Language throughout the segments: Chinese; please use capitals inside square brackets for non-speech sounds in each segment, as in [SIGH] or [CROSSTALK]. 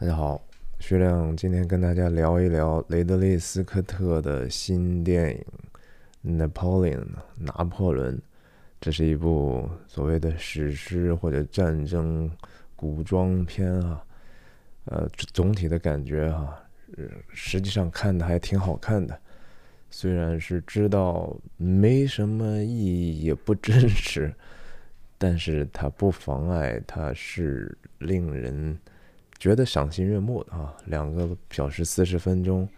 大家好，徐亮今天跟大家聊一聊雷德利·斯科特的新电影《Napoleon》（拿破仑）。这是一部所谓的史诗或者战争古装片啊。呃，总体的感觉哈，实际上看的还挺好看的。虽然是知道没什么意义，也不真实，但是它不妨碍它是令人。觉得赏心悦目啊，两个小时四十分钟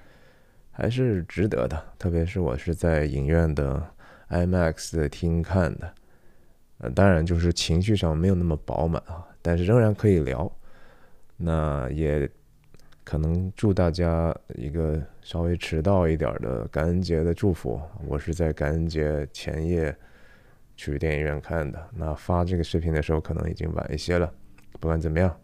还是值得的。特别是我是在影院的 IMAX 的厅看的，呃，当然就是情绪上没有那么饱满啊，但是仍然可以聊。那也可能祝大家一个稍微迟到一点的感恩节的祝福。我是在感恩节前夜去电影院看的。那发这个视频的时候可能已经晚一些了。不管怎么样。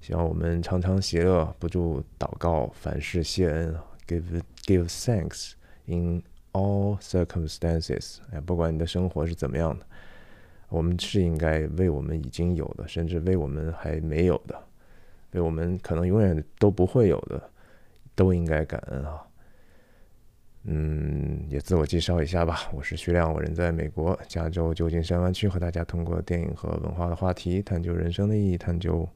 希望我们常常喜乐，不住祷告，凡事谢恩，give give thanks in all circumstances。哎，不管你的生活是怎么样的，我们是应该为我们已经有的，甚至为我们还没有的，为我们可能永远都不会有的，都应该感恩啊！嗯，也自我介绍一下吧，我是徐亮，我人在美国加州旧金山湾区，和大家通过电影和文化的话题，探究人生的意义，探究。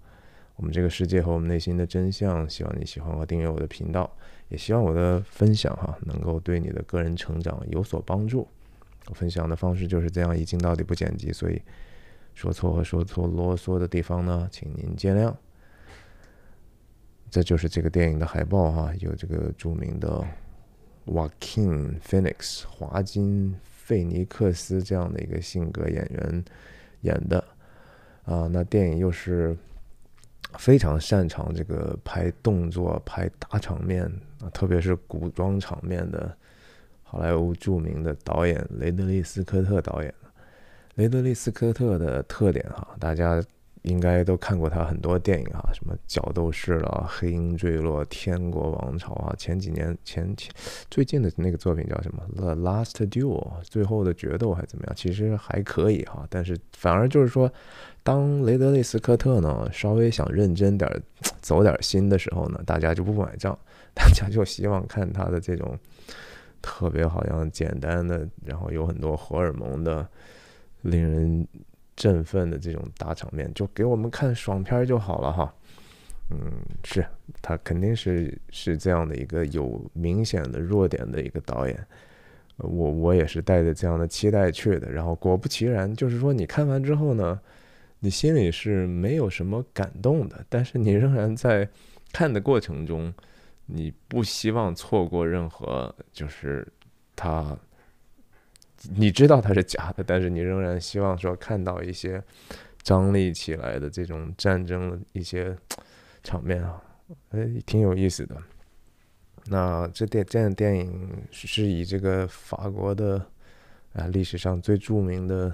我们这个世界和我们内心的真相，希望你喜欢和订阅我的频道，也希望我的分享哈能够对你的个人成长有所帮助。我分享的方式就是这样，一镜到底不剪辑，所以说错和说错啰嗦的地方呢，请您见谅。这就是这个电影的海报哈，有这个著名的 Joaquin Phoenix 华金·费尼克斯）这样的一个性格演员演的啊，那电影又是。非常擅长这个拍动作、拍大场面啊，特别是古装场面的好莱坞著名的导演雷德利·斯科特导演雷德利·斯科特的特点啊，大家。应该都看过他很多电影啊，什么《角斗士》了，《黑鹰坠落》《天国王朝》啊，前几年前前最近的那个作品叫什么《The Last Duel》，最后的决斗还怎么样？其实还可以哈，但是反而就是说，当雷德利·斯科特呢稍微想认真点、[TSK] 走点心的时候呢，大家就不买账，[LAUGHS] 大家就希望看他的这种特别好像简单的，然后有很多荷尔蒙的，令人。振奋的这种大场面，就给我们看爽片就好了哈。嗯，是他肯定是是这样的一个有明显的弱点的一个导演，我我也是带着这样的期待去的。然后果不其然，就是说你看完之后呢，你心里是没有什么感动的，但是你仍然在看的过程中，你不希望错过任何就是他。你知道它是假的，但是你仍然希望说看到一些张力起来的这种战争的一些场面啊，哎，挺有意思的。那这电这样电影是以这个法国的啊历史上最著名的，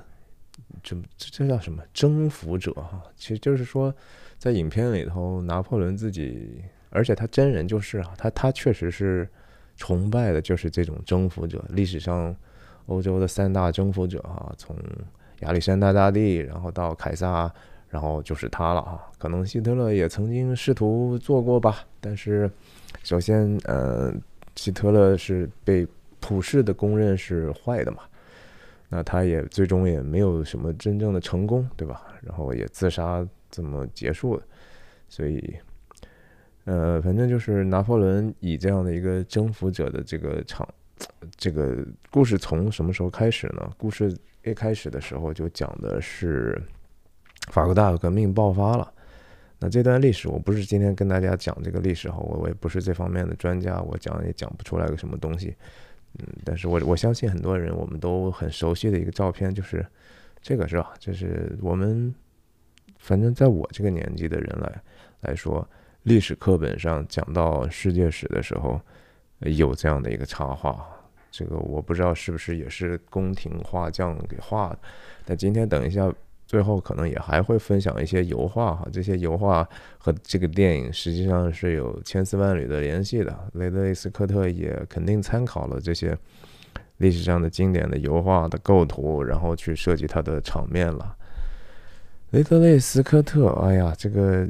这这这叫什么征服者哈？其实就是说，在影片里头，拿破仑自己，而且他真人就是啊，他他确实是崇拜的，就是这种征服者历史上。欧洲的三大征服者哈，从亚历山大大帝，然后到凯撒，然后就是他了哈。可能希特勒也曾经试图做过吧，但是首先，呃，希特勒是被普世的公认是坏的嘛，那他也最终也没有什么真正的成功，对吧？然后也自杀这么结束了，所以，呃，反正就是拿破仑以这样的一个征服者的这个场。这个故事从什么时候开始呢？故事一开始的时候就讲的是法国大革命爆发了。那这段历史，我不是今天跟大家讲这个历史哈，我我也不是这方面的专家，我讲也讲不出来个什么东西。嗯，但是我我相信很多人，我们都很熟悉的一个照片就是这个是吧？就是我们反正在我这个年纪的人来来说，历史课本上讲到世界史的时候。有这样的一个插画，这个我不知道是不是也是宫廷画匠给画的。但今天等一下，最后可能也还会分享一些油画哈。这些油画和这个电影实际上是有千丝万缕的联系的。雷德利·斯科特也肯定参考了这些历史上的经典的油画的构图，然后去设计他的场面了。雷德利·斯科特，哎呀，这个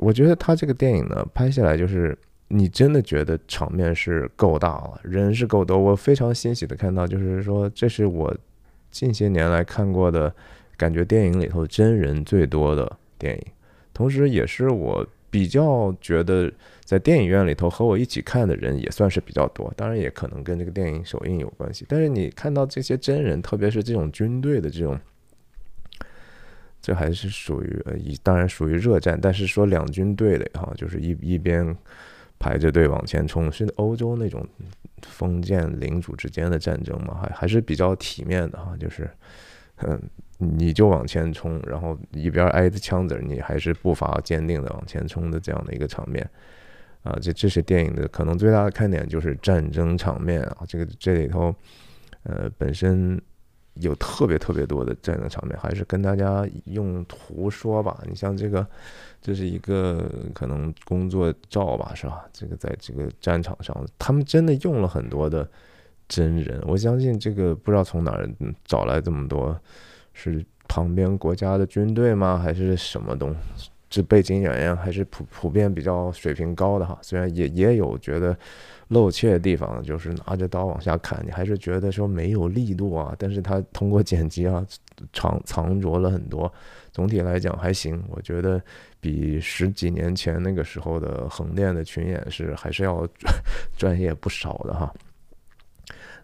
我觉得他这个电影呢，拍下来就是。你真的觉得场面是够大了，人是够多。我非常欣喜的看到，就是说这是我近些年来看过的，感觉电影里头真人最多的电影。同时，也是我比较觉得在电影院里头和我一起看的人也算是比较多。当然，也可能跟这个电影首映有关系。但是，你看到这些真人，特别是这种军队的这种，这还是属于呃，当然属于热战。但是说两军对垒哈，就是一一边。排着队往前冲，是欧洲那种封建领主之间的战争嘛？还还是比较体面的哈，就是，嗯，你就往前冲，然后一边挨着枪子你还是步伐坚定的往前冲的这样的一个场面，啊，这这是电影的可能最大的看点就是战争场面啊，这个这里头，呃，本身。有特别特别多的这样的场面，还是跟大家用图说吧。你像这个，这是一个可能工作照吧，是吧？这个在这个战场上，他们真的用了很多的真人。我相信这个不知道从哪儿找来这么多，是旁边国家的军队吗？还是什么东这背景演员还是普普遍比较水平高的哈。虽然也也有觉得。露怯的地方就是拿着刀往下砍，你还是觉得说没有力度啊。但是他通过剪辑啊，藏藏着了很多。总体来讲还行，我觉得比十几年前那个时候的横店的群演是还是要专业不少的哈。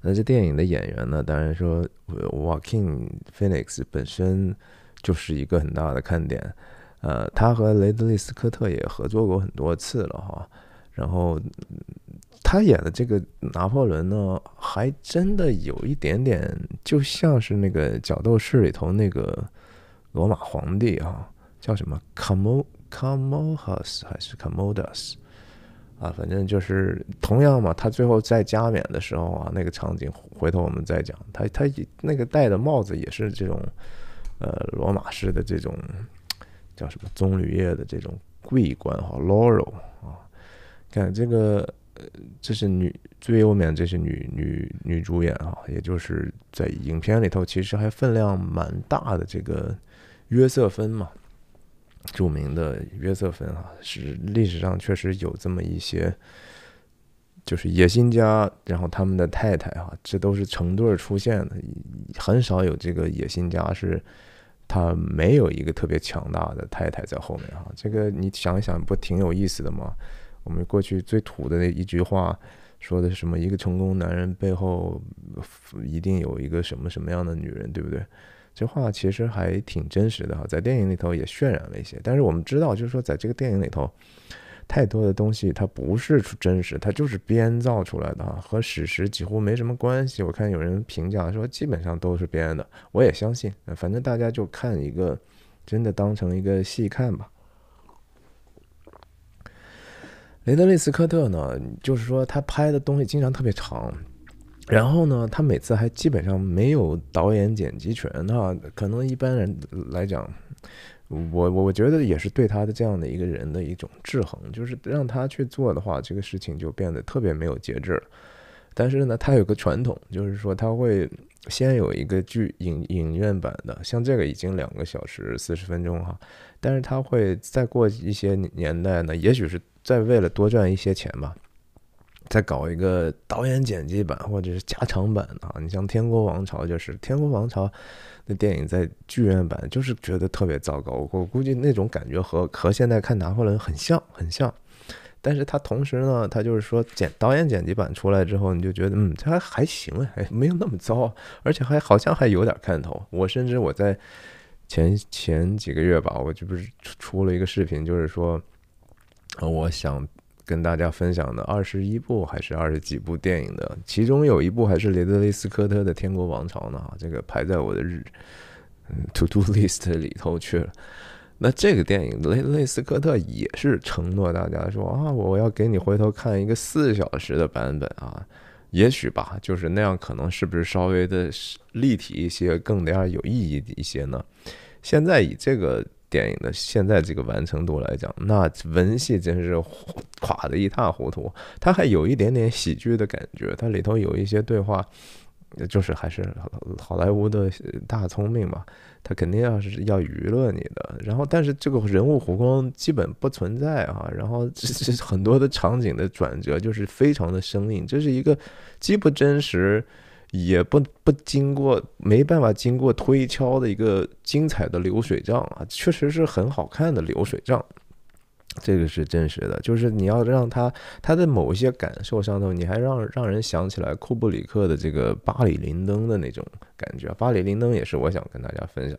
那这电影的演员呢，当然说，Walking Phoenix 本身就是一个很大的看点。呃，他和雷德利·斯科特也合作过很多次了哈，然后。他演的这个拿破仑呢，还真的有一点点，就像是那个角斗士里头那个罗马皇帝啊，叫什么 Camus、Camus 还是 c a m o d a s 啊，反正就是同样嘛。他最后在加冕的时候啊，那个场景回头我们再讲。他他那个戴的帽子也是这种，呃，罗马式的这种叫什么棕榈叶的这种桂冠哈，Laurel 啊，看这个。这是女最后面，这是女女女主演啊，也就是在影片里头，其实还分量蛮大的这个约瑟芬嘛，著名的约瑟芬啊，是历史上确实有这么一些，就是野心家，然后他们的太太哈，这都是成对出现的，很少有这个野心家是他没有一个特别强大的太太在后面啊，这个你想一想，不挺有意思的吗？我们过去最土的那一句话，说的什么？一个成功男人背后，一定有一个什么什么样的女人，对不对？这话其实还挺真实的哈，在电影里头也渲染了一些。但是我们知道，就是说，在这个电影里头，太多的东西它不是真实，它就是编造出来的哈，和史实几乎没什么关系。我看有人评价说，基本上都是编的，我也相信。反正大家就看一个，真的当成一个戏看吧。雷德利·斯科特呢，就是说他拍的东西经常特别长，然后呢，他每次还基本上没有导演剪辑权。那可能一般人来讲，我我觉得也是对他的这样的一个人的一种制衡，就是让他去做的话，这个事情就变得特别没有节制。但是呢，他有个传统，就是说他会。先有一个剧影影院版的，像这个已经两个小时四十分钟哈，但是它会再过一些年代呢，也许是在为了多赚一些钱吧，再搞一个导演剪辑版或者是加长版啊。你像《天国王朝》，就是《天国王朝》的电影在剧院版，就是觉得特别糟糕。我估计那种感觉和和现在看《拿破仑》很像，很像。但是他同时呢，他就是说剪导演剪辑版出来之后，你就觉得嗯，它还还行哎，没有那么糟，而且还好像还有点看头。我甚至我在前前几个月吧，我这不是出了一个视频，就是说，我想跟大家分享的二十一部还是二十几部电影的，其中有一部还是雷德利·斯科特的《天国王朝》呢，这个排在我的日嗯 to do list 里头去了。那这个电影类类似科特也是承诺大家说啊，我要给你回头看一个四小时的版本啊，也许吧，就是那样可能是不是稍微的立体一些，更加有意义一些呢？现在以这个电影的现在这个完成度来讲，那文戏真是垮的一塌糊涂，它还有一点点喜剧的感觉，它里头有一些对话，就是还是好莱坞的大聪明吧。他肯定要是要娱乐你的，然后但是这个人物弧光基本不存在啊，然后这这很多的场景的转折就是非常的生硬，这是一个既不真实也不不经过没办法经过推敲的一个精彩的流水账啊，确实是很好看的流水账。这个是真实的，就是你要让他他的某一些感受上头，你还让让人想起来库布里克的这个《巴里林灯》的那种感觉，《巴里林灯》也是我想跟大家分享，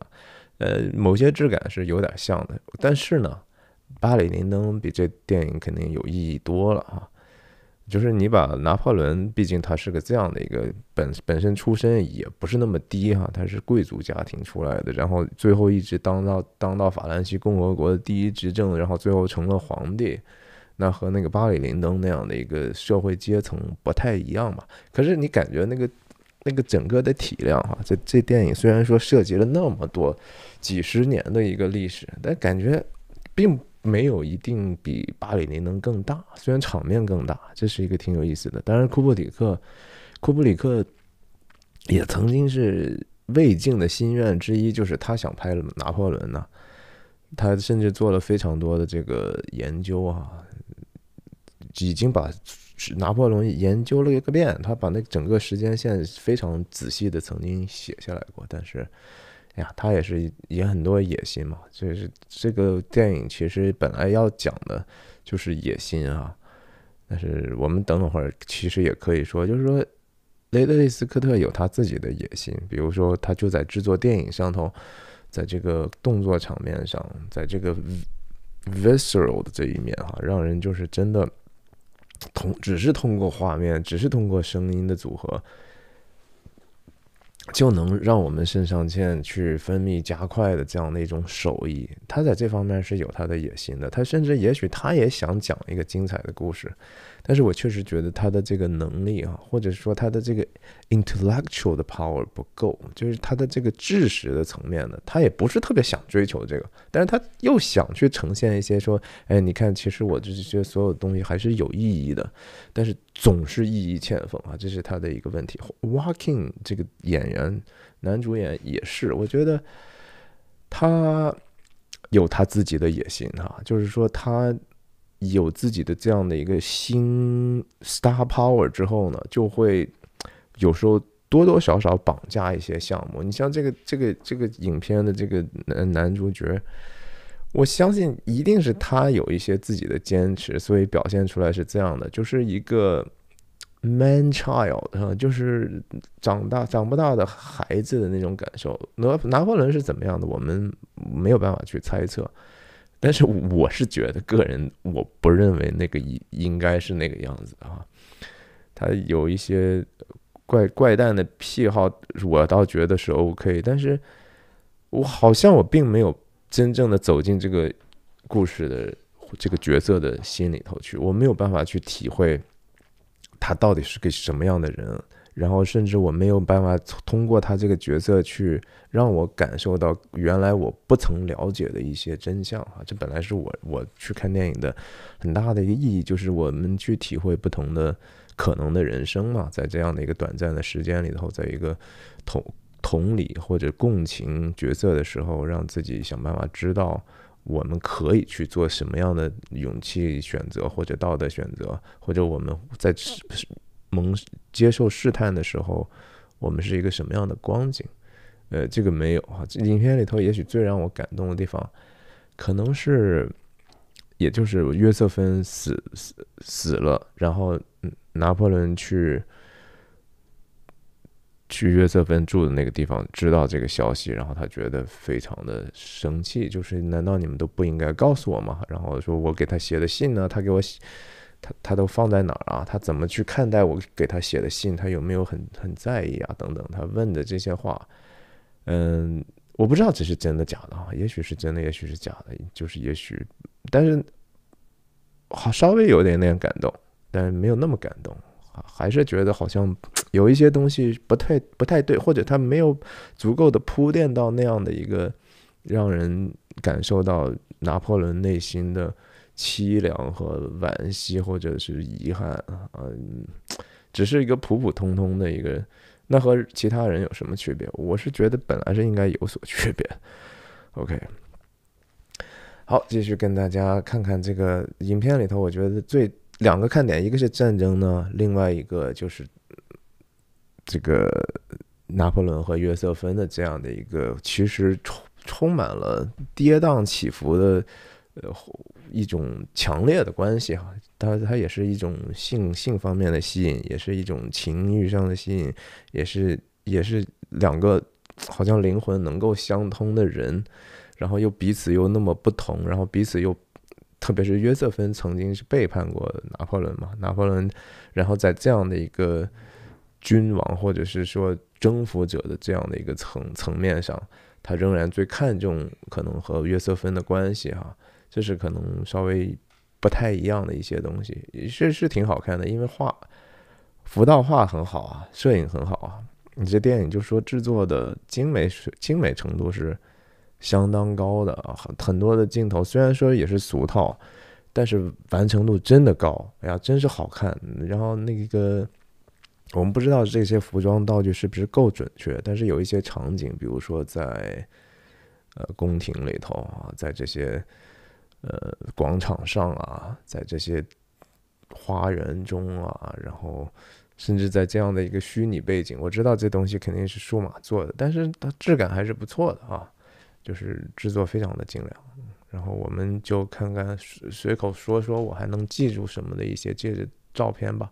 呃，某些质感是有点像的，但是呢，《巴里林灯》比这电影肯定有意义多了啊。就是你把拿破仑，毕竟他是个这样的一个本本身出身也不是那么低哈，他是贵族家庭出来的，然后最后一直当到当到法兰西共和国的第一执政，然后最后成了皇帝，那和那个巴里林登那样的一个社会阶层不太一样嘛。可是你感觉那个那个整个的体量哈，这这电影虽然说涉及了那么多几十年的一个历史，但感觉并。没有一定比《八里人》能更大，虽然场面更大，这是一个挺有意思的。当然，库布里克，库布里克也曾经是未竟的心愿之一，就是他想拍《拿破仑》呢。他甚至做了非常多的这个研究啊，已经把拿破仑研究了一个遍，他把那整个时间线非常仔细的曾经写下来过，但是。呀，他也是也很多野心嘛，就是这个电影其实本来要讲的就是野心啊。但是我们等等会儿其实也可以说，就是说雷德利·斯科特有他自己的野心，比如说他就在制作电影上头，在这个动作场面上，在这个 visceral 的这一面哈，让人就是真的通，只是通过画面，只是通过声音的组合。就能让我们肾上腺去分泌加快的这样的一种手艺，他在这方面是有他的野心的。他甚至也许他也想讲一个精彩的故事。但是我确实觉得他的这个能力啊，或者说他的这个 intellectual 的 power 不够，就是他的这个知识的层面呢，他也不是特别想追求这个，但是他又想去呈现一些说，哎，你看，其实我就是所有东西还是有意义的，但是总是意义欠奉啊，这是他的一个问题。Walking 这个演员男主演也是，我觉得他有他自己的野心啊，就是说他。有自己的这样的一个新 star power 之后呢，就会有时候多多少少绑架一些项目。你像这个这个这个影片的这个男男主角，我相信一定是他有一些自己的坚持，所以表现出来是这样的，就是一个 man child 啊，就是长大长不大的孩子的那种感受。拿拿破仑是怎么样的，我们没有办法去猜测。但是我是觉得，个人我不认为那个应应该是那个样子啊。他有一些怪怪诞的癖好，我倒觉得是 O K。但是我好像我并没有真正的走进这个故事的这个角色的心里头去，我没有办法去体会他到底是个什么样的人。然后，甚至我没有办法通过他这个角色去让我感受到原来我不曾了解的一些真相啊！这本来是我我去看电影的很大的一个意义，就是我们去体会不同的可能的人生嘛，在这样的一个短暂的时间里头，在一个同同理或者共情角色的时候，让自己想办法知道我们可以去做什么样的勇气选择，或者道德选择，或者我们在是。蒙接受试探的时候，我们是一个什么样的光景？呃，这个没有哈。影片里头也许最让我感动的地方，可能是，也就是约瑟芬死死死了，然后拿破仑去去约瑟芬住的那个地方，知道这个消息，然后他觉得非常的生气，就是难道你们都不应该告诉我吗？然后说我给他写的信呢，他给我写。他他都放在哪儿啊？他怎么去看待我给他写的信？他有没有很很在意啊？等等，他问的这些话，嗯，我不知道这是真的假的啊。也许是真的，也许是假的，就是也许。但是好，稍微有点点感动，但是没有那么感动，还是觉得好像有一些东西不太不太对，或者他没有足够的铺垫到那样的一个让人感受到拿破仑内心的。凄凉和惋惜，或者是遗憾啊，只是一个普普通通的一个，那和其他人有什么区别？我是觉得本来是应该有所区别。[LAUGHS] OK，好，继续跟大家看看这个影片里头，我觉得最两个看点，一个是战争呢，另外一个就是这个拿破仑和约瑟芬的这样的一个，其实充充满了跌宕起伏的，呃。一种强烈的关系哈，当然它也是一种性性方面的吸引，也是一种情欲上的吸引，也是也是两个好像灵魂能够相通的人，然后又彼此又那么不同，然后彼此又，特别是约瑟芬曾经是背叛过拿破仑嘛，拿破仑，然后在这样的一个君王或者是说征服者的这样的一个层层面上，他仍然最看重可能和约瑟芬的关系哈。这是可能稍微不太一样的一些东西，是是挺好看的，因为画服道画很好啊，摄影很好啊。你这电影就说制作的精美精美程度是相当高的啊，很很多的镜头虽然说也是俗套，但是完成度真的高，哎呀，真是好看。然后那个我们不知道这些服装道具是不是够准确，但是有一些场景，比如说在呃宫廷里头啊，在这些。呃，广场上啊，在这些花园中啊，然后甚至在这样的一个虚拟背景，我知道这东西肯定是数码做的，但是它质感还是不错的啊，就是制作非常的精良。然后我们就看看随口说说我还能记住什么的一些戒指照片吧。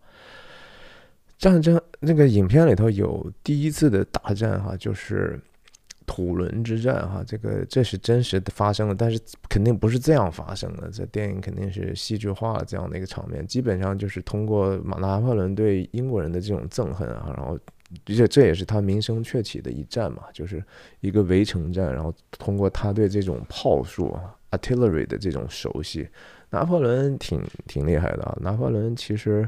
战争那个影片里头有第一次的大战哈，就是。土伦之战，哈，这个这是真实发生的，但是肯定不是这样发生的。这电影肯定是戏剧化了这样的一个场面，基本上就是通过拿拿破仑对英国人的这种憎恨啊，然后，而且这也是他名声鹊起的一战嘛，就是一个围城战，然后通过他对这种炮术 artillery 的这种熟悉，拿破仑挺挺厉害的啊。拿破仑其实，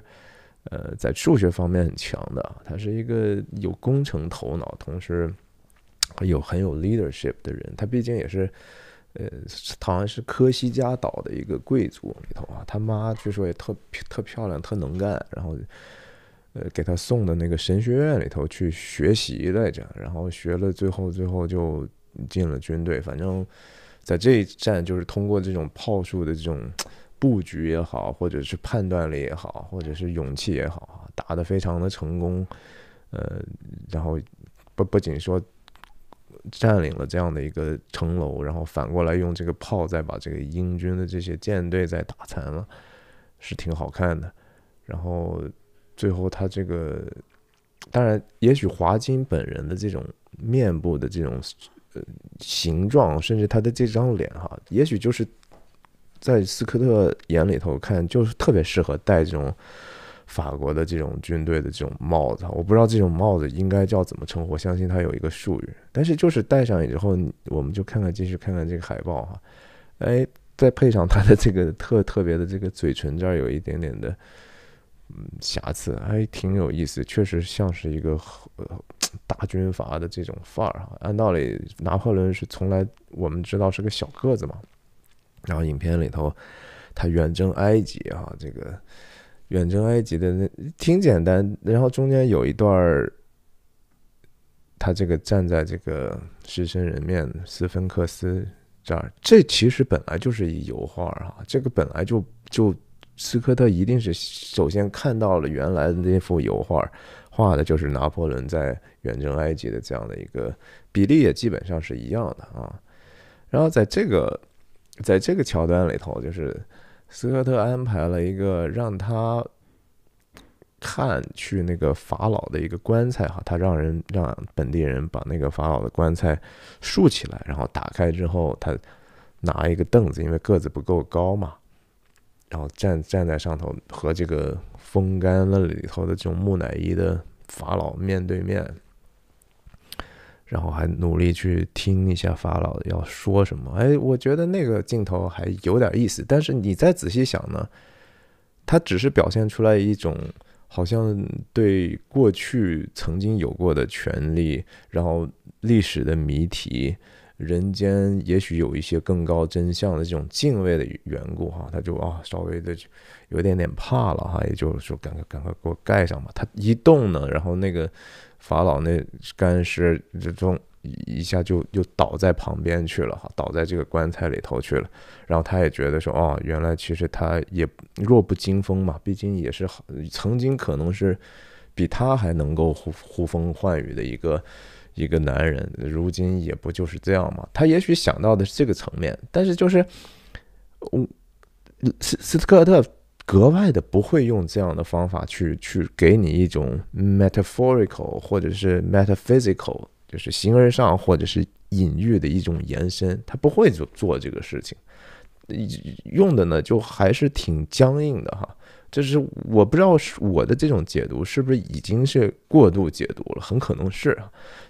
呃，在数学方面很强的，他是一个有工程头脑，同时。有很有 leadership 的人，他毕竟也是，呃，好像是科西嘉岛的一个贵族里头啊。他妈据说也特特漂亮、特能干，然后，呃，给他送的那个神学院里头去学习来着，然后学了，最后最后就进了军队。反正，在这一战就是通过这种炮术的这种布局也好，或者是判断力也好，或者是勇气也好，打得非常的成功。呃，然后不不仅说。占领了这样的一个城楼，然后反过来用这个炮再把这个英军的这些舰队再打残了，是挺好看的。然后最后他这个，当然也许华金本人的这种面部的这种呃形状，甚至他的这张脸哈，也许就是在斯科特眼里头看就是特别适合戴这种。法国的这种军队的这种帽子，我不知道这种帽子应该叫怎么称呼，我相信它有一个术语。但是就是戴上以后，我们就看看继续看看这个海报哈，哎，再配上它的这个特特别的这个嘴唇，这儿有一点点的嗯瑕疵，哎，挺有意思，确实像是一个呃大军阀的这种范儿哈。按道理，拿破仑是从来我们知道是个小个子嘛，然后影片里头他远征埃及哈，这个。远征埃及的那挺简单，然后中间有一段儿，他这个站在这个狮身人面斯芬克斯这儿，这其实本来就是一油画啊。这个本来就就斯科特一定是首先看到了原来的那幅油画，画的就是拿破仑在远征埃及的这样的一个比例也基本上是一样的啊。然后在这个在这个桥段里头，就是。斯科特安排了一个让他看去那个法老的一个棺材哈，他让人让本地人把那个法老的棺材竖起来，然后打开之后，他拿一个凳子，因为个子不够高嘛，然后站站在上头和这个风干了里头的这种木乃伊的法老面对面。然后还努力去听一下法老要说什么。哎，我觉得那个镜头还有点意思。但是你再仔细想呢，他只是表现出来一种好像对过去曾经有过的权利，然后历史的谜题，人间也许有一些更高真相的这种敬畏的缘故哈。他就啊，稍微的有点点怕了哈，也就是说，赶快赶快给我盖上吧。他一动呢，然后那个。法老那干尸这种一下就又倒在旁边去了哈，倒在这个棺材里头去了。然后他也觉得说，哦，原来其实他也弱不禁风嘛，毕竟也是好曾经可能是比他还能够呼呼风唤雨的一个一个男人，如今也不就是这样嘛。他也许想到的是这个层面，但是就是我斯斯科特格外的不会用这样的方法去去给你一种 metaphorical 或者是 metaphysical，就是形而上或者是隐喻的一种延伸，他不会做做这个事情，用的呢就还是挺僵硬的哈。就是我不知道是我的这种解读是不是已经是过度解读了，很可能是。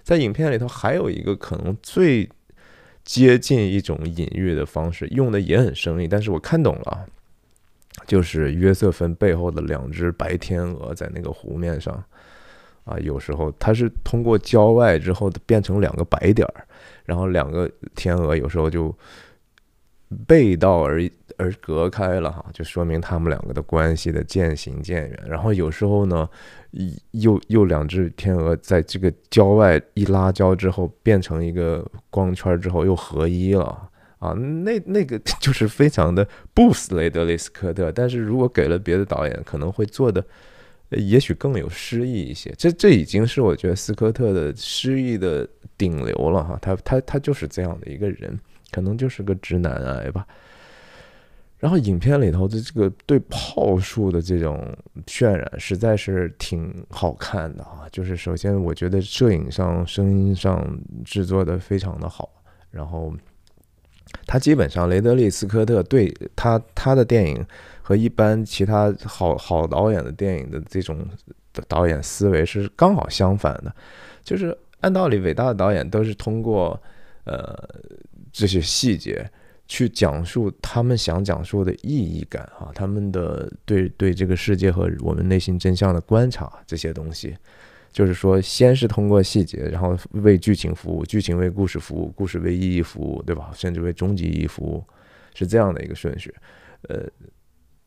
在影片里头还有一个可能最接近一种隐喻的方式，用的也很生硬，但是我看懂了。就是约瑟芬背后的两只白天鹅在那个湖面上，啊，有时候它是通过郊外之后变成两个白点儿，然后两个天鹅有时候就背道而而隔开了哈，就说明他们两个的关系的渐行渐远。然后有时候呢，又又两只天鹅在这个郊外一拉交之后变成一个光圈之后又合一了。啊，那那个 [LAUGHS] 就是非常的不死雷德里斯科特，但是如果给了别的导演，可能会做的也许更有诗意一些。这这已经是我觉得斯科特的诗意的顶流了哈，他他他就是这样的一个人，可能就是个直男癌吧。然后影片里头的这个对炮术的这种渲染，实在是挺好看的啊。就是首先我觉得摄影上、声音上制作的非常的好，然后。他基本上，雷德利·斯科特对他他的电影和一般其他好好导演的电影的这种导演思维是刚好相反的，就是按道理，伟大的导演都是通过呃这些细节去讲述他们想讲述的意义感啊，他们的对对这个世界和我们内心真相的观察这些东西。就是说，先是通过细节，然后为剧情服务，剧情为故事服务，故事为意义服务，对吧？甚至为终极意义服务，是这样的一个顺序，呃。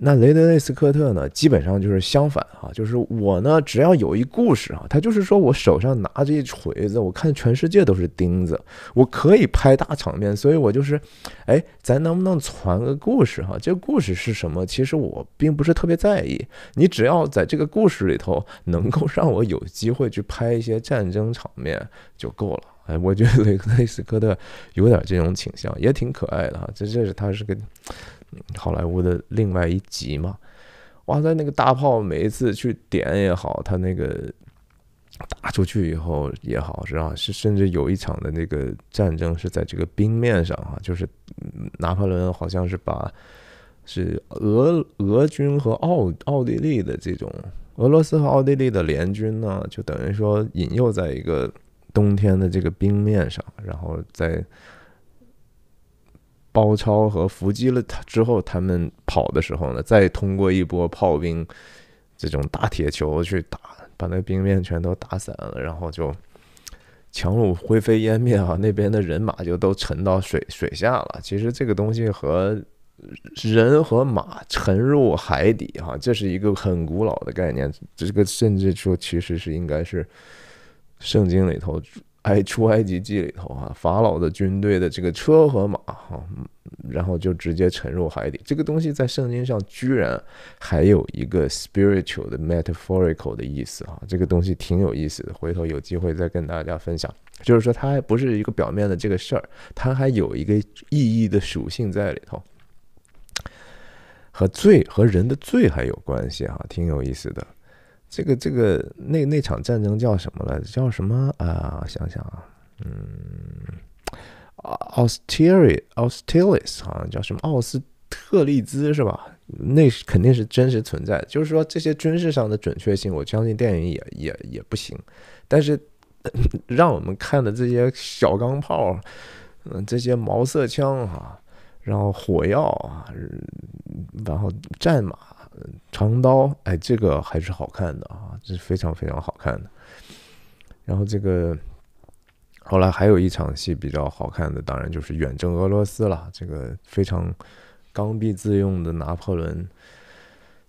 那雷德内斯科特呢？基本上就是相反哈，就是我呢，只要有一故事哈，他就是说我手上拿着一锤子，我看全世界都是钉子，我可以拍大场面，所以我就是，哎，咱能不能传个故事哈？这故事是什么？其实我并不是特别在意，你只要在这个故事里头能够让我有机会去拍一些战争场面就够了。哎，我觉得雷德内斯科特有点这种倾向，也挺可爱的哈。这这是他是个。好莱坞的另外一集嘛，哇塞，那个大炮每一次去点也好，他那个打出去以后也好，是吧？是甚至有一场的那个战争是在这个冰面上啊，就是拿破仑好像是把是俄俄军和奥奥地利的这种俄罗斯和奥地利的联军呢，就等于说引诱在一个冬天的这个冰面上，然后在。包抄和伏击了他之后，他们跑的时候呢，再通过一波炮兵这种大铁球去打，把那冰面全都打散了，然后就强弩灰飞烟灭啊，那边的人马就都沉到水水下了。其实这个东西和人和马沉入海底哈，这是一个很古老的概念，这个甚至说其实是应该是圣经里头。《出埃及记》里头啊，法老的军队的这个车和马哈，然后就直接沉入海底。这个东西在圣经上居然还有一个 spiritual 的 metaphorical 的意思哈，这个东西挺有意思的。回头有机会再跟大家分享，就是说它还不是一个表面的这个事儿，它还有一个意义的属性在里头，和罪和人的罪还有关系哈，挺有意思的。这个这个那那场战争叫什么了？叫什么啊？想想啊，嗯 a u s t r i a a u s t r l i z 好像叫什么奥斯特利兹是吧？那是肯定是真实存在的。就是说这些军事上的准确性，我相信电影也也也不行。但是让我们看的这些小钢炮，嗯，这些毛瑟枪啊，然后火药啊，然后战马。长刀，哎，这个还是好看的啊，这是非常非常好看的。然后这个后来还有一场戏比较好看的，当然就是远征俄罗斯了。这个非常刚愎自用的拿破仑，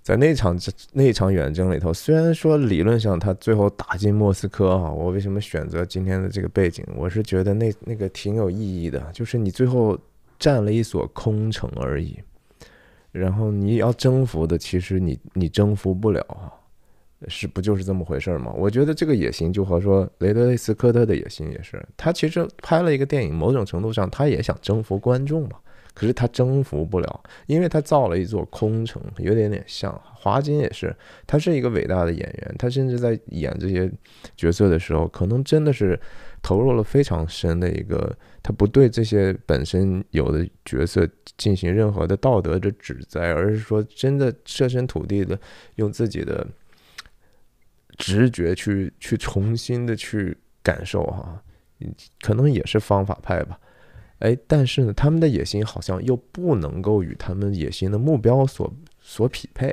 在那场那场远征里头，虽然说理论上他最后打进莫斯科啊，我为什么选择今天的这个背景？我是觉得那那个挺有意义的，就是你最后占了一所空城而已。然后你要征服的，其实你你征服不了啊，是不就是这么回事儿吗？我觉得这个野心，就和说雷德利·斯科特的野心也是，他其实拍了一个电影，某种程度上他也想征服观众嘛。可是他征服不了，因为他造了一座空城，有点点像华金也是，他是一个伟大的演员，他甚至在演这些角色的时候，可能真的是投入了非常深的一个，他不对这些本身有的角色进行任何的道德的指责，而是说真的设身处地的用自己的直觉去去重新的去感受哈，可能也是方法派吧。哎，但是呢，他们的野心好像又不能够与他们野心的目标所所匹配，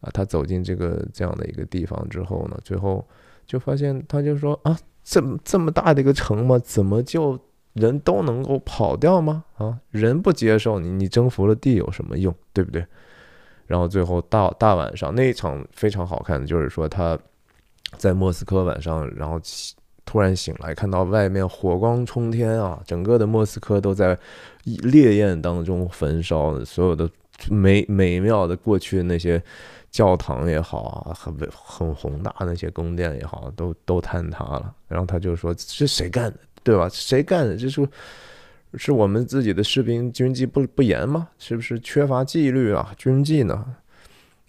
啊，他走进这个这样的一个地方之后呢，最后就发现，他就说啊，这么这么大的一个城吗？怎么就人都能够跑掉吗？啊，人不接受你，你征服了地有什么用，对不对？然后最后大大晚上那一场非常好看，的，就是说他在莫斯科晚上，然后。突然醒来，看到外面火光冲天啊！整个的莫斯科都在烈焰当中焚烧，所有的美美妙的过去那些教堂也好啊，很很宏大那些宫殿也好，都都坍塌了。然后他就说：“这谁干的？对吧？谁干的？这是是我们自己的士兵军纪不不严吗？是不是缺乏纪律啊？军纪呢？”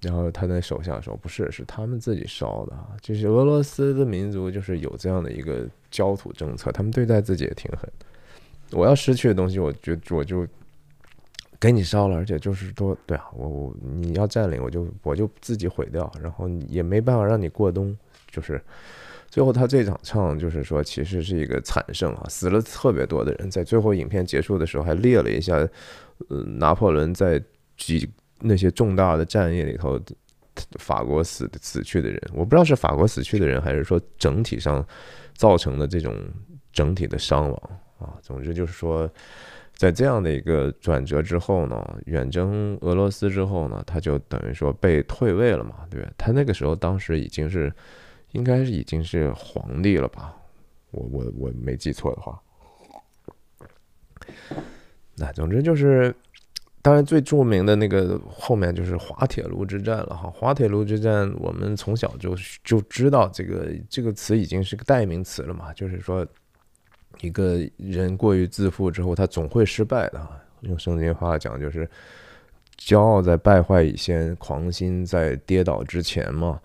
然后他的手下说：“不是，是他们自己烧的啊！就是俄罗斯的民族，就是有这样的一个焦土政策，他们对待自己也挺狠。我要失去的东西，我就我就给你烧了，而且就是说，对啊，我我你要占领，我就我就自己毁掉，然后也没办法让你过冬。就是最后他这场唱，就是说其实是一个惨胜啊，死了特别多的人。在最后影片结束的时候，还列了一下，呃，拿破仑在几。”那些重大的战役里头，法国死死去的人，我不知道是法国死去的人，还是说整体上造成的这种整体的伤亡啊。总之就是说，在这样的一个转折之后呢，远征俄罗斯之后呢，他就等于说被退位了嘛，对他那个时候当时已经是应该是已经是皇帝了吧？我我我没记错的话，那总之就是。当然，最著名的那个后面就是滑铁卢之战了哈。滑铁卢之战，我们从小就就知道这个这个词已经是个代名词了嘛。就是说，一个人过于自负之后，他总会失败的。用圣经话讲，就是“骄傲在败坏以前，狂心在跌倒之前”嘛。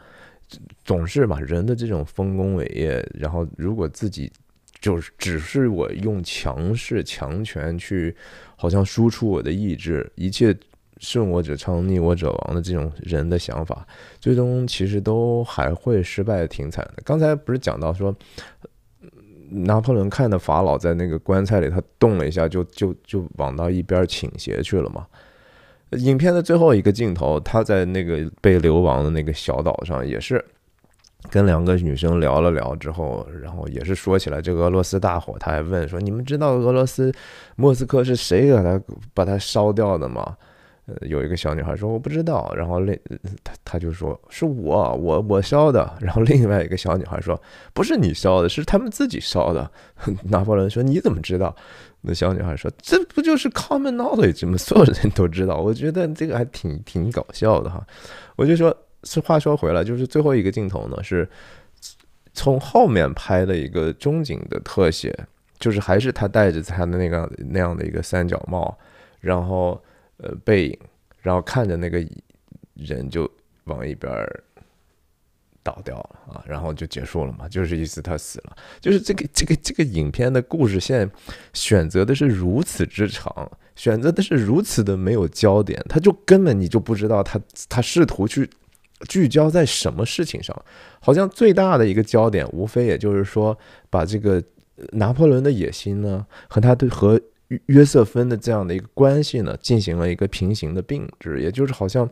总是嘛，人的这种丰功伟业，然后如果自己。就是只是我用强势强权去，好像输出我的意志，一切顺我者昌，逆我者亡的这种人的想法，最终其实都还会失败的，挺惨的。刚才不是讲到说，拿破仑看的法老在那个棺材里，他动了一下，就就就往到一边倾斜去了嘛。影片的最后一个镜头，他在那个被流亡的那个小岛上，也是。跟两个女生聊了聊之后，然后也是说起来这个俄罗斯大火，他还问说：“你们知道俄罗斯莫斯科是谁给他把它烧掉的吗？”呃，有一个小女孩说：“我不知道。”然后另他他就说：“是我，我我烧的。”然后另外一个小女孩说：“不是你烧的，是他们自己烧的。[LAUGHS] ”拿破仑说：“你怎么知道？”那小女孩说：“这不就是 common knowledge 吗？所有人都知道。”我觉得这个还挺挺搞笑的哈。我就说。是话说回来，就是最后一个镜头呢，是从后面拍的一个中景的特写，就是还是他戴着他的那个那样的一个三角帽，然后呃背影，然后看着那个人就往一边倒掉了啊，然后就结束了嘛，就是意思他死了。就是这个这个这个影片的故事线选择的是如此之长，选择的是如此的没有焦点，他就根本你就不知道他他试图去。聚焦在什么事情上？好像最大的一个焦点，无非也就是说，把这个拿破仑的野心呢，和他对和约约瑟芬的这样的一个关系呢，进行了一个平行的并置，也就是好像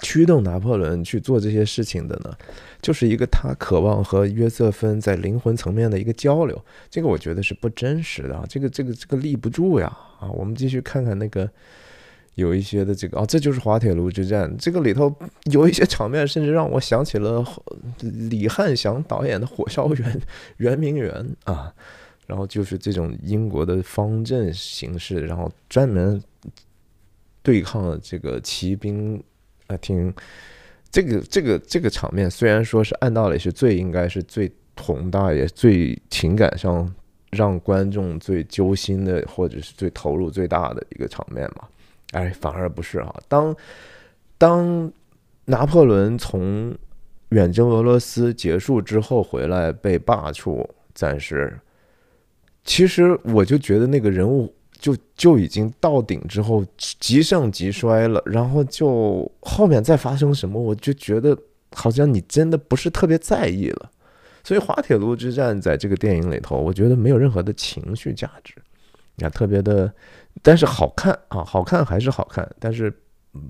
驱动拿破仑去做这些事情的呢，就是一个他渴望和约瑟芬在灵魂层面的一个交流。这个我觉得是不真实的，啊，这个这个这个立不住呀！啊，我们继续看看那个。有一些的这个哦，这就是滑铁卢之战。这个里头有一些场面，甚至让我想起了李翰祥导演的《火烧圆 [LAUGHS] 圆明园》啊。然后就是这种英国的方阵形式，然后专门对抗这个骑兵啊。挺这个这个这个场面，虽然说是按道理是最应该是最宏大，也最情感上让观众最揪心的，或者是最投入最大的一个场面嘛。哎，反而不是啊。当当拿破仑从远征俄罗斯结束之后回来被罢黜，暂时，其实我就觉得那个人物就就已经到顶之后极盛极衰了。然后就后面再发生什么，我就觉得好像你真的不是特别在意了。所以滑铁卢之战在这个电影里头，我觉得没有任何的情绪价值，你看特别的。但是好看啊，好看还是好看。但是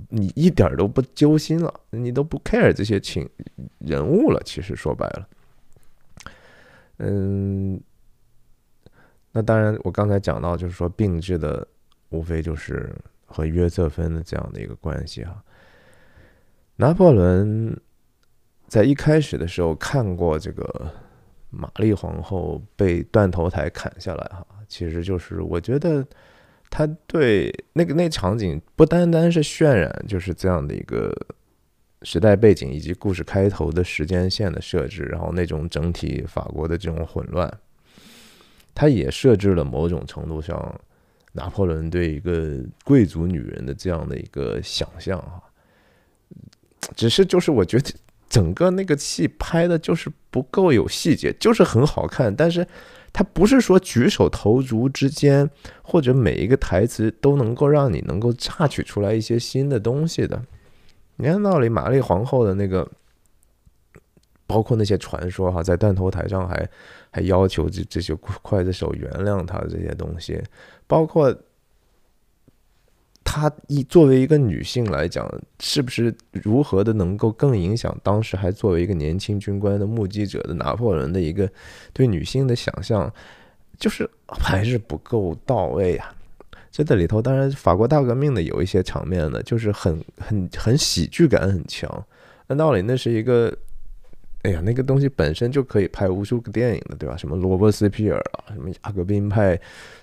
你一点儿都不揪心了，你都不 care 这些情人物了。其实说白了，嗯，那当然，我刚才讲到就是说并置的，无非就是和约瑟芬的这样的一个关系啊。拿破仑在一开始的时候看过这个玛丽皇后被断头台砍下来哈，其实就是我觉得。他对那个那场景不单单是渲染，就是这样的一个时代背景以及故事开头的时间线的设置，然后那种整体法国的这种混乱，他也设置了某种程度上拿破仑对一个贵族女人的这样的一个想象哈，只是就是我觉得整个那个戏拍的就是不够有细节，就是很好看，但是。他不是说举手投足之间，或者每一个台词都能够让你能够榨取出来一些新的东西的。你看，道理，玛丽皇后的那个，包括那些传说哈，在断头台上还还要求这这些刽子手原谅他这些东西，包括。她一作为一个女性来讲，是不是如何的能够更影响当时还作为一个年轻军官的目击者的拿破仑的一个对女性的想象，就是还是不够到位呀？这在里头当然法国大革命的有一些场面呢，就是很很很喜剧感很强。按道理那是一个，哎呀，那个东西本身就可以拍无数个电影的，对吧？什么罗伯斯皮尔啊，什么雅各宾派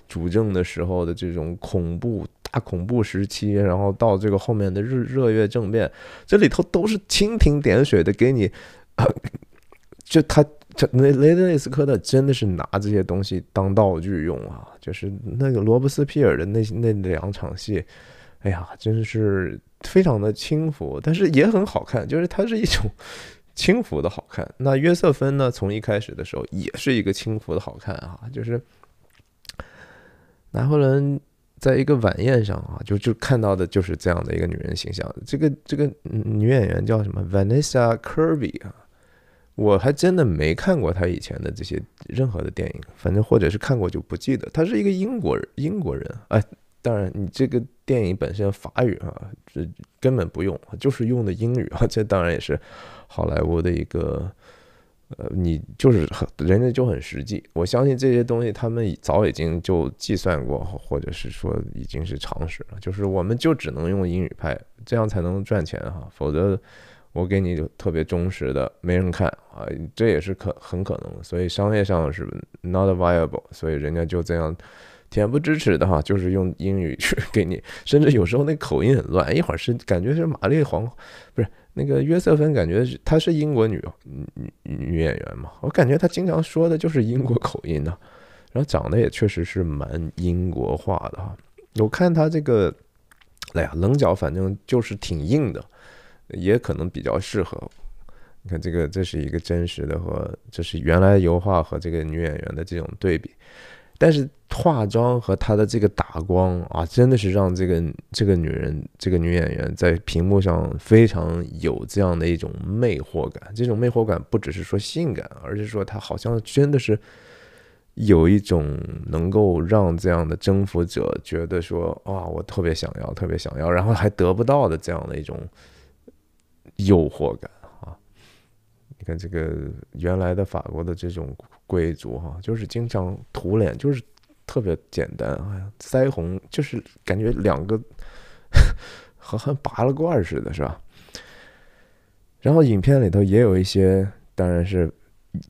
主政的时候的这种恐怖。恐怖时期，然后到这个后面的日热月政变，这里头都是蜻蜓点水的给你，就他这雷雷德内斯科特真的是拿这些东西当道具用啊！就是那个罗伯斯皮尔的那那两场戏，哎呀，真的是非常的轻浮，但是也很好看，就是它是一种轻浮的好看。那约瑟芬呢，从一开始的时候也是一个轻浮的好看啊，就是拿破仑。在一个晚宴上啊，就就看到的就是这样的一个女人形象。这个这个女演员叫什么？Vanessa Kirby 啊，我还真的没看过她以前的这些任何的电影，反正或者是看过就不记得。她是一个英国人，英国人。哎，当然你这个电影本身法语啊，这根本不用，就是用的英语啊。[LAUGHS] 这当然也是好莱坞的一个。呃，你就是人家就很实际，我相信这些东西他们早已经就计算过，或者是说已经是常识了。就是我们就只能用英语拍，这样才能赚钱哈，否则我给你特别忠实的，没人看啊，这也是可很可能。所以商业上是 not viable，所以人家就这样。恬不知耻的哈，就是用英语去 [LAUGHS] 给你，甚至有时候那口音很乱，一会儿是感觉是玛丽皇，不是那个约瑟芬，感觉她是英国女女女演员嘛，我感觉她经常说的就是英国口音的，然后长得也确实是蛮英国化的哈，我看她这个，哎呀，棱角反正就是挺硬的，也可能比较适合。你看这个，这是一个真实的和，这是原来油画和这个女演员的这种对比。但是化妆和她的这个打光啊，真的是让这个这个女人、这个女演员在屏幕上非常有这样的一种魅惑感。这种魅惑感不只是说性感，而是说她好像真的是有一种能够让这样的征服者觉得说啊，我特别想要、特别想要，然后还得不到的这样的一种诱惑感啊。你看这个原来的法国的这种。贵族哈，就是经常涂脸，就是特别简单，哎呀，腮红就是感觉两个 [LAUGHS] 好像拔了罐似的，是吧？然后影片里头也有一些，当然是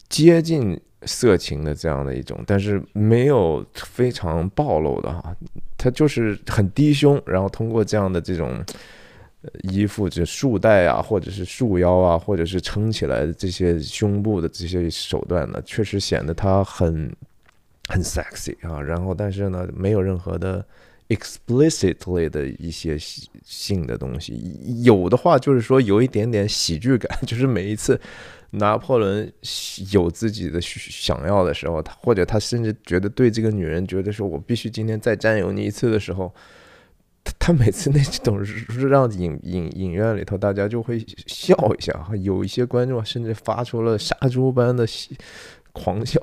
接近色情的这样的，一种，但是没有非常暴露的哈，他就是很低胸，然后通过这样的这种。衣服就束带啊，或者是束腰啊，或者是撑起来的这些胸部的这些手段呢，确实显得她很很 sexy 啊。然后，但是呢，没有任何的 explicitly 的一些性的东西。有的话，就是说有一点点喜剧感，就是每一次拿破仑有自己的想要的时候，他或者他甚至觉得对这个女人觉得说，我必须今天再占有你一次的时候。他每次那种让影影影院里头大家就会笑一下有一些观众甚至发出了杀猪般的狂笑，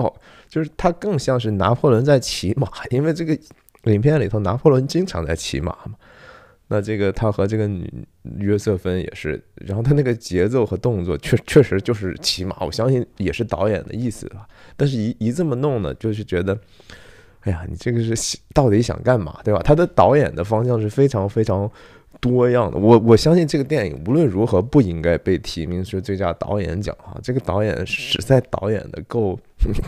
就是他更像是拿破仑在骑马，因为这个影片里头拿破仑经常在骑马嘛。那这个他和这个女约瑟芬也是，然后他那个节奏和动作确确实就是骑马，我相信也是导演的意思吧。但是，一一这么弄呢，就是觉得。哎呀，你这个是到底想干嘛，对吧？他的导演的方向是非常非常多样的。我我相信这个电影无论如何不应该被提名是最佳导演奖哈。这个导演实在导演的够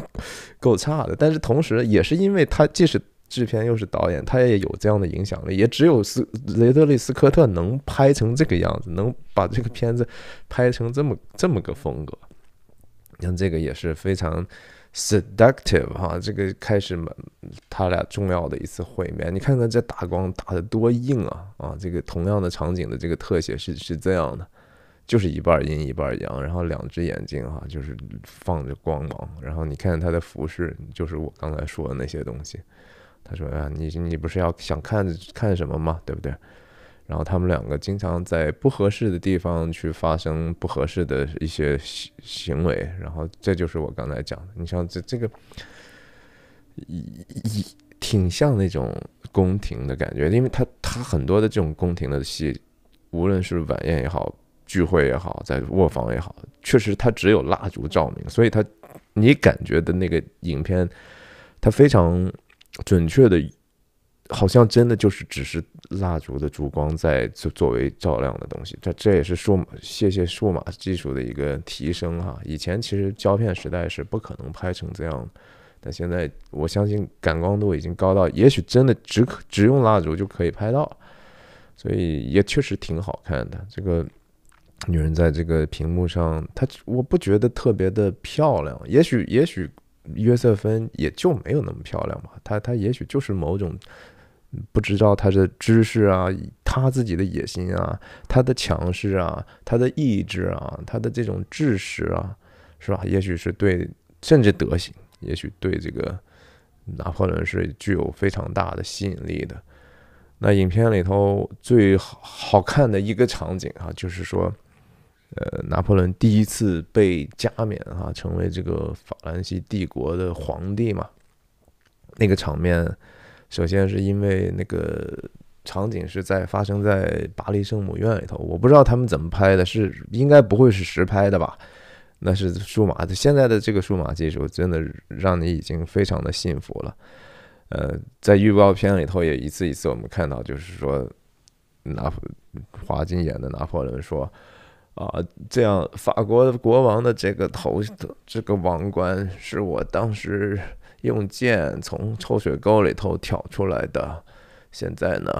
[LAUGHS] 够差的，但是同时也是因为他既是制片又是导演，他也有这样的影响力。也只有斯雷德里斯科特能拍成这个样子，能把这个片子拍成这么这么个风格。像这个也是非常。Seductive，哈，这个开始嘛，他俩重要的一次会面。你看看这打光打得多硬啊！啊，这个同样的场景的这个特写是是这样的，就是一半阴一半阳，然后两只眼睛哈，就是放着光芒。然后你看看他的服饰，就是我刚才说的那些东西。他说啊，你你不是要想看看什么吗？对不对？然后他们两个经常在不合适的地方去发生不合适的一些行行为，然后这就是我刚才讲的。你像这这个，一一挺像那种宫廷的感觉，因为他他很多的这种宫廷的戏，无论是晚宴也好，聚会也好，在卧房也好，确实他只有蜡烛照明，所以他你感觉的那个影片，它非常准确的。好像真的就是只是蜡烛的烛光在作作为照亮的东西，这这也是数谢谢数码技术的一个提升哈。以前其实胶片时代是不可能拍成这样，但现在我相信感光度已经高到，也许真的只可只用蜡烛就可以拍到，所以也确实挺好看的。这个女人在这个屏幕上，她我不觉得特别的漂亮，也许也许约瑟芬也就没有那么漂亮吧，她她也许就是某种。不知道他的知识啊，他自己的野心啊，他的强势啊，他的意志啊，他的这种志识啊，是吧？也许是对政治德行，也许对这个拿破仑是具有非常大的吸引力的。那影片里头最好看的一个场景啊，就是说，呃，拿破仑第一次被加冕啊，成为这个法兰西帝国的皇帝嘛，那个场面。首先是因为那个场景是在发生在巴黎圣母院里头，我不知道他们怎么拍的，是应该不会是实拍的吧？那是数码的，现在的这个数码技术真的让你已经非常的幸福了。呃，在预告片里头也一次一次我们看到，就是说拿华金演的拿破仑说啊，这样法国国王的这个头这个王冠是我当时。用剑从臭水沟里头挑出来的，现在呢，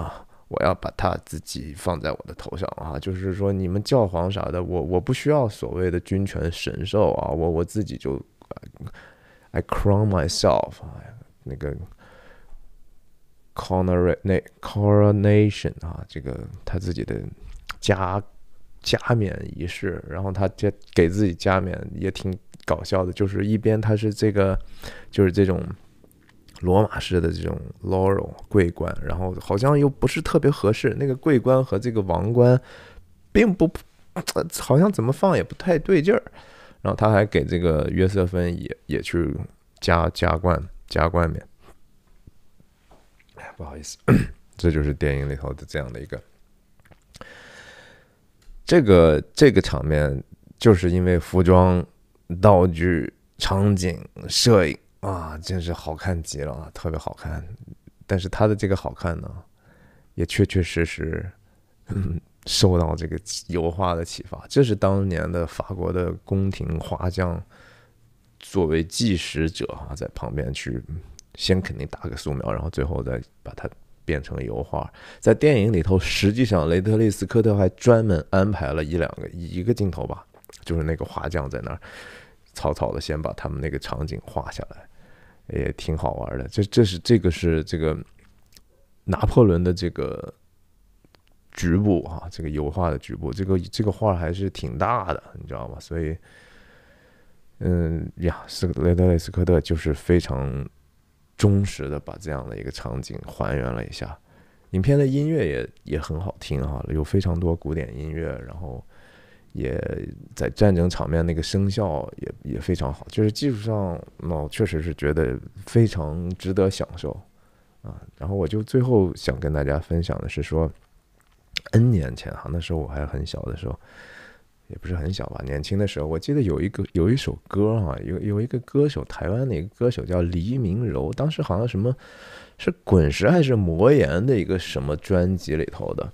我要把它自己放在我的头上啊！就是说，你们教皇啥的，我我不需要所谓的君权神授啊，我我自己就，I crown myself，那个 coronation，啊，这个他自己的加加冕仪式，然后他这给自己加冕也挺。搞笑的，就是一边他是这个，就是这种罗马式的这种 laurel 桂冠，然后好像又不是特别合适，那个桂冠和这个王冠并不，好像怎么放也不太对劲儿。然后他还给这个约瑟芬也也去加加冠加冠冕。哎，不好意思，[COUGHS] 这就是电影里头的这样的一个，这个这个场面，就是因为服装。道具、场景、摄影啊，真是好看极了，特别好看。但是他的这个好看呢，也确确实实受到这个油画的启发。这是当年的法国的宫廷画匠作为纪实者哈，在旁边去先肯定打个素描，然后最后再把它变成油画。在电影里头，实际上雷特利斯科特还专门安排了一两个一个镜头吧，就是那个画匠在那儿。草草的先把他们那个场景画下来，也挺好玩的。这这是这个是这个拿破仑的这个局部啊，这个油画的局部。这个这个画还是挺大的，你知道吗？所以，嗯呀，斯雷德雷斯科特就是非常忠实的把这样的一个场景还原了一下。影片的音乐也也很好听啊，有非常多古典音乐，然后。也在战争场面那个声效也也非常好，就是技术上，那我确实是觉得非常值得享受啊。然后我就最后想跟大家分享的是说，N 年前哈，那时候我还很小的时候，也不是很小吧，年轻的时候，我记得有一个有一首歌哈，有有一个歌手，台湾的一个歌手叫黎明柔，当时好像什么是滚石还是魔岩的一个什么专辑里头的。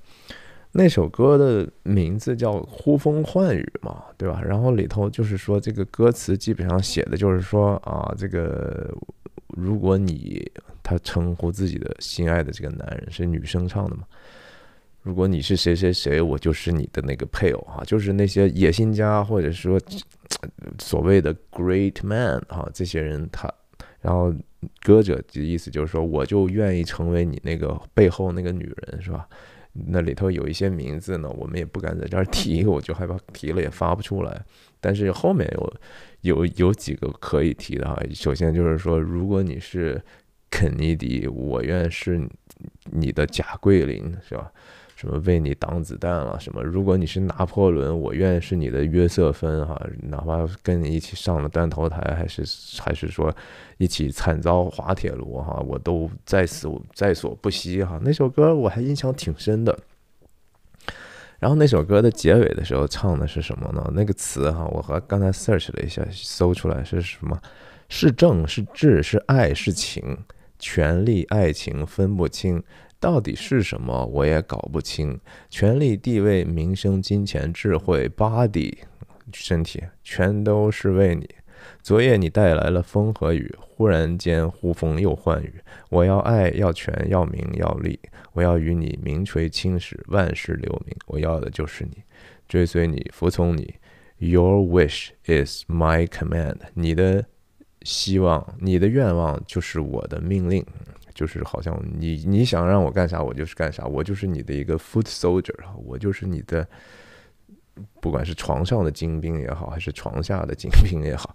那首歌的名字叫《呼风唤雨》嘛，对吧？然后里头就是说，这个歌词基本上写的就是说啊，这个如果你他称呼自己的心爱的这个男人是女生唱的嘛，如果你是谁谁谁，我就是你的那个配偶哈，就是那些野心家或者说所谓的 great man 哈，这些人他，然后歌者的意思就是说，我就愿意成为你那个背后那个女人，是吧？那里头有一些名字呢，我们也不敢在这儿提，我就害怕提了也发不出来。但是后面有有有几个可以提的哈，首先就是说，如果你是肯尼迪，我愿是你的贾桂林，是吧？什么为你挡子弹了？什么？如果你是拿破仑，我愿是你的约瑟芬哈，哪怕跟你一起上了断头台，还是还是说一起惨遭滑铁卢哈，我都在此，在所不惜哈。那首歌我还印象挺深的。然后那首歌的结尾的时候唱的是什么呢？那个词哈，我和刚才 search 了一下，搜出来是什么？是政是治是爱是情，权力爱情分不清。到底是什么？我也搞不清。权力、地位、名声、金钱、智慧，body，身体，全都是为你。昨夜你带来了风和雨，忽然间呼风又唤雨。我要爱，要权，要名，要利。我要与你名垂青史，万世留名。我要的就是你，追随你，服从你。Your wish is my command。你的希望，你的愿望就是我的命令。就是好像你你想让我干啥我就是干啥我就是你的一个 foot soldier 啊我就是你的不管是床上的精兵也好还是床下的精兵也好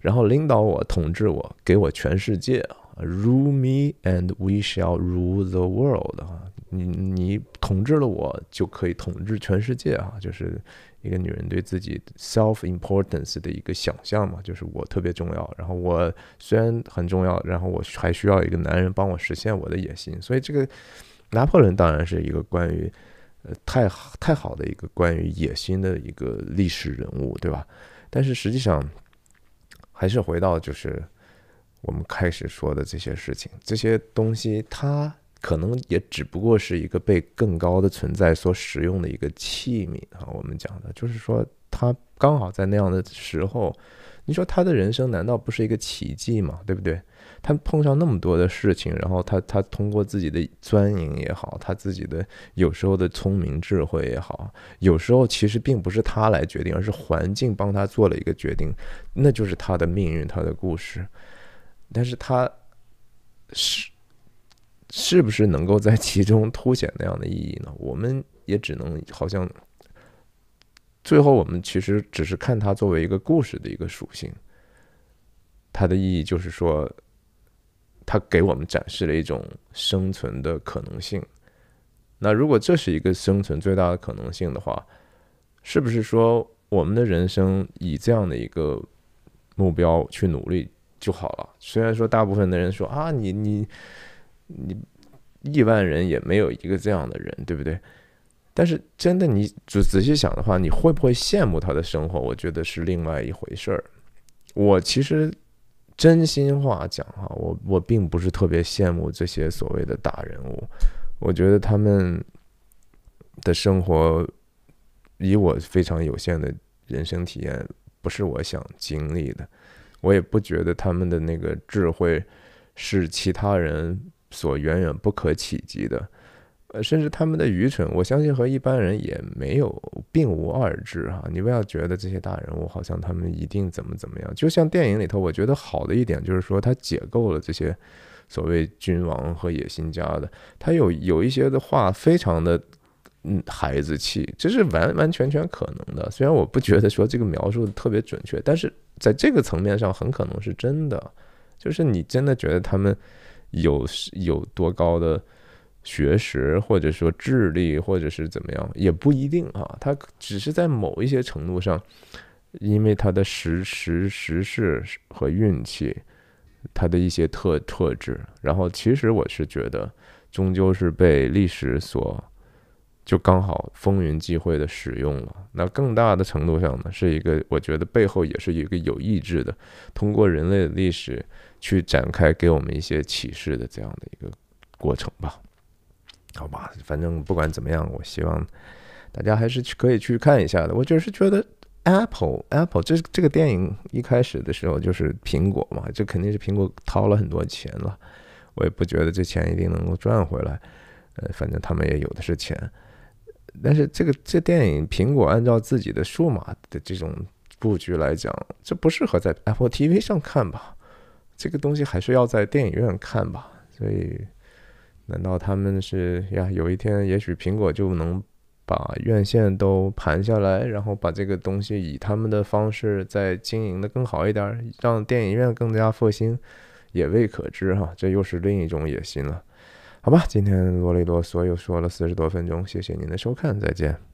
然后领导我统治我给我全世界 rule me and we shall rule the world 哈你你统治了我就可以统治全世界啊就是。一个女人对自己 self importance 的一个想象嘛，就是我特别重要，然后我虽然很重要，然后我还需要一个男人帮我实现我的野心，所以这个拿破仑当然是一个关于呃太太好的一个关于野心的一个历史人物，对吧？但是实际上还是回到就是我们开始说的这些事情，这些东西它。可能也只不过是一个被更高的存在所使用的一个器皿啊！我们讲的就是说，他刚好在那样的时候，你说他的人生难道不是一个奇迹吗？对不对？他碰上那么多的事情，然后他他通过自己的钻营也好，他自己的有时候的聪明智慧也好，有时候其实并不是他来决定，而是环境帮他做了一个决定，那就是他的命运，他的故事。但是他是。是不是能够在其中凸显那样的意义呢？我们也只能好像，最后我们其实只是看它作为一个故事的一个属性，它的意义就是说，它给我们展示了一种生存的可能性。那如果这是一个生存最大的可能性的话，是不是说我们的人生以这样的一个目标去努力就好了？虽然说大部分的人说啊，你你你。亿万人也没有一个这样的人，对不对？但是真的，你仔仔细想的话，你会不会羡慕他的生活？我觉得是另外一回事儿。我其实真心话讲哈，我我并不是特别羡慕这些所谓的大人物。我觉得他们的生活，以我非常有限的人生体验，不是我想经历的。我也不觉得他们的那个智慧是其他人。所远远不可企及的，呃，甚至他们的愚蠢，我相信和一般人也没有并无二致哈。你不要觉得这些大人物好像他们一定怎么怎么样。就像电影里头，我觉得好的一点就是说，他解构了这些所谓君王和野心家的，他有有一些的话非常的嗯孩子气，这是完完全全可能的。虽然我不觉得说这个描述的特别准确，但是在这个层面上很可能是真的，就是你真的觉得他们。有有多高的学识，或者说智力，或者是怎么样，也不一定啊。他只是在某一些程度上，因为他的时时时事和运气，他的一些特特质。然后，其实我是觉得，终究是被历史所。就刚好风云际会的使用了，那更大的程度上呢，是一个我觉得背后也是一个有意志的，通过人类的历史去展开给我们一些启示的这样的一个过程吧。好吧，反正不管怎么样，我希望大家还是去可以去看一下的。我就是觉得 Apple Apple 这这个电影一开始的时候就是苹果嘛，这肯定是苹果掏了很多钱了，我也不觉得这钱一定能够赚回来。呃，反正他们也有的是钱。但是这个这电影，苹果按照自己的数码的这种布局来讲，这不适合在 Apple TV 上看吧？这个东西还是要在电影院看吧？所以，难道他们是呀？有一天，也许苹果就能把院线都盘下来，然后把这个东西以他们的方式再经营的更好一点，让电影院更加复兴，也未可知哈。这又是另一种野心了。好吧，今天啰里啰嗦又说了四十多分钟，谢谢您的收看，再见。